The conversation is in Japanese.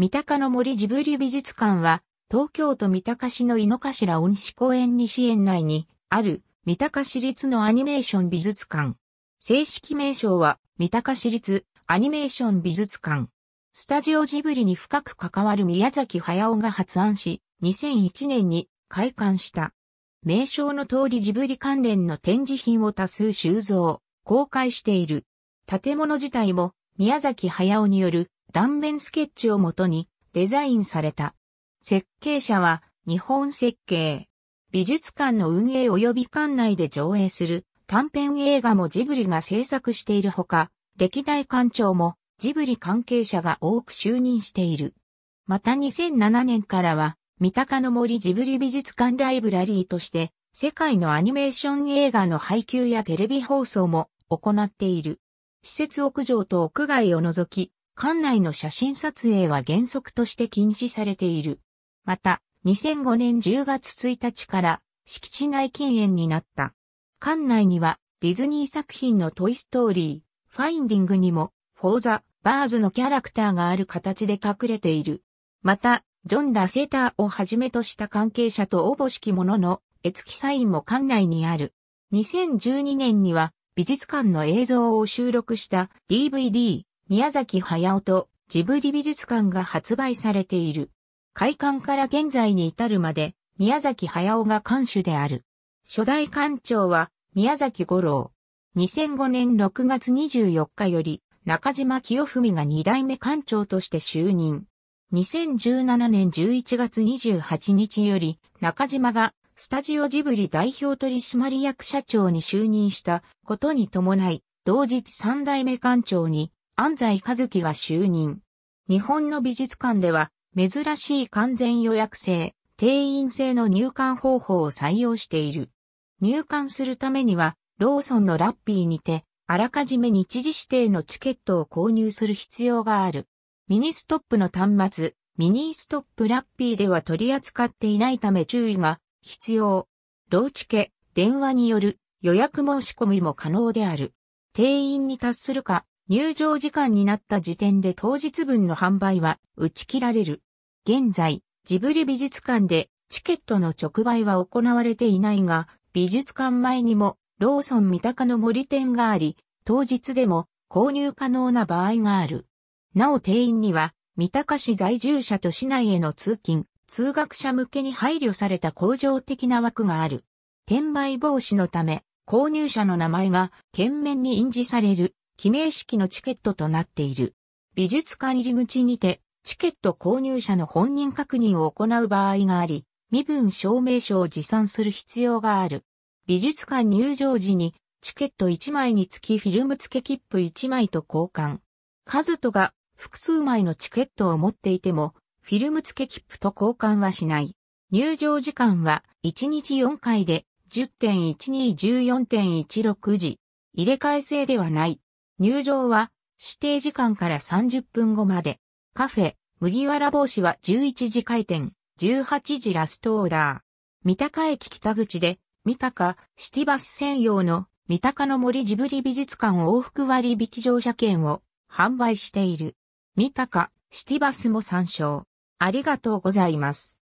三鷹の森ジブリ美術館は、東京都三鷹市の井の頭恩師公園西園内にある三鷹市立のアニメーション美術館。正式名称は三鷹市立アニメーション美術館。スタジオジブリに深く関わる宮崎駿が発案し、2001年に開館した。名称の通りジブリ関連の展示品を多数収蔵、公開している。建物自体も宮崎駿による断面スケッチをもとにデザインされた。設計者は日本設計。美術館の運営及び館内で上映する短編映画もジブリが制作しているほか、歴代館長もジブリ関係者が多く就任している。また2007年からは、三鷹の森ジブリ美術館ライブラリーとして、世界のアニメーション映画の配給やテレビ放送も行っている。施設屋上と屋外を除き、館内の写真撮影は原則として禁止されている。また、2005年10月1日から敷地内禁煙になった。館内にはディズニー作品のトイストーリー、ファインディングにも、フォーザ・バーズのキャラクターがある形で隠れている。また、ジョン・ラセーターをはじめとした関係者と応募式ものの、絵付きサインも館内にある。2012年には、美術館の映像を収録した DVD、宮崎駿とジブリ美術館が発売されている。開館から現在に至るまで、宮崎駿が館主である。初代館長は、宮崎五郎。2005年6月24日より、中島清文が2代目館長として就任。2017年11月28日より、中島がスタジオジブリ代表取締役社長に就任したことに伴い、同日3代目館長に安西和樹が就任。日本の美術館では、珍しい完全予約制、定員制の入館方法を採用している。入館するためには、ローソンのラッピーにて、あらかじめ日時指定のチケットを購入する必要がある。ミニストップの端末、ミニストップラッピーでは取り扱っていないため注意が必要。ローチケ、電話による予約申し込みも可能である。定員に達するか、入場時間になった時点で当日分の販売は打ち切られる。現在、ジブリ美術館でチケットの直売は行われていないが、美術館前にもローソン三鷹の森店があり、当日でも購入可能な場合がある。なお定員には、三鷹市在住者と市内への通勤、通学者向けに配慮された工場的な枠がある。転売防止のため、購入者の名前が懸面に印字される。記名式のチケットとなっている。美術館入り口にて、チケット購入者の本人確認を行う場合があり、身分証明書を持参する必要がある。美術館入場時に、チケット1枚につきフィルム付け切符1枚と交換。カズトが複数枚のチケットを持っていても、フィルム付け切符と交換はしない。入場時間は1日4回で10.1214.16時。入れ替え制ではない。入場は指定時間から30分後まで。カフェ、麦わら帽子は11時開店、18時ラストオーダー。三鷹駅北口で、三鷹、シティバス専用の三鷹の森ジブリ美術館往復割引乗車券を販売している。三鷹、シティバスも参照。ありがとうございます。